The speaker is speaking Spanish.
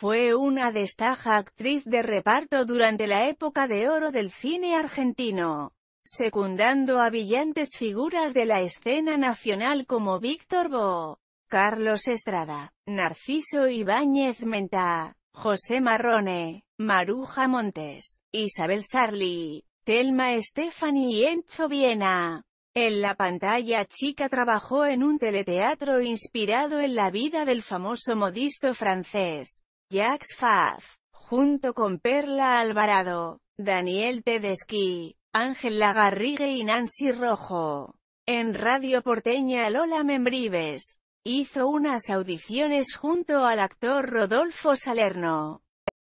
Fue una destaja actriz de reparto durante la época de oro del cine argentino, secundando a brillantes figuras de la escena nacional como Víctor Bo, Carlos Estrada, Narciso Ibáñez Menta, José Marrone, Maruja Montes, Isabel Sarli, Telma Estefani y Encho Viena. En la pantalla chica trabajó en un teleteatro inspirado en la vida del famoso modisto francés, Jax Faz, junto con Perla Alvarado, Daniel Tedeschi, Ángel Lagarrigue y Nancy Rojo. En Radio Porteña Lola Membrives, hizo unas audiciones junto al actor Rodolfo Salerno.